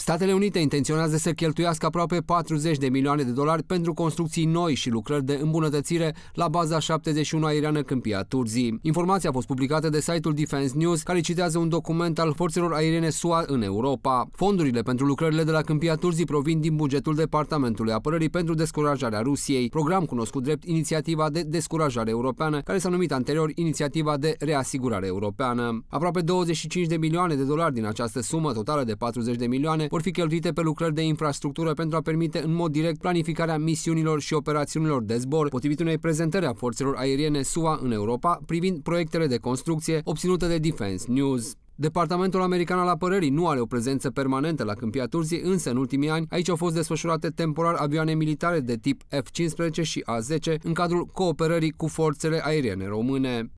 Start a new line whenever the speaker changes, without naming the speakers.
Statele Unite intenționează să cheltuiască aproape 40 de milioane de dolari pentru construcții noi și lucrări de îmbunătățire la baza 71 aeriană Câmpia Turzii. Informația a fost publicată de site-ul Defense News, care citează un document al forțelor aeriene SUA în Europa. Fondurile pentru lucrările de la Câmpia Turzii provin din bugetul Departamentului Apărării pentru descurajarea Rusiei, program cunoscut drept Inițiativa de Descurajare Europeană, care s-a numit anterior Inițiativa de Reasigurare Europeană. Aproape 25 de milioane de dolari din această sumă totală de 40 de milioane vor fi cheltuite pe lucrări de infrastructură pentru a permite în mod direct planificarea misiunilor și operațiunilor de zbor, potrivit unei prezentări a forțelor aeriene SUA în Europa privind proiectele de construcție obținute de Defense News. Departamentul American al Apărării nu are o prezență permanentă la Câmpia Turzii, însă în ultimii ani aici au fost desfășurate temporar avioane militare de tip F-15 și A-10 în cadrul cooperării cu forțele aeriene române.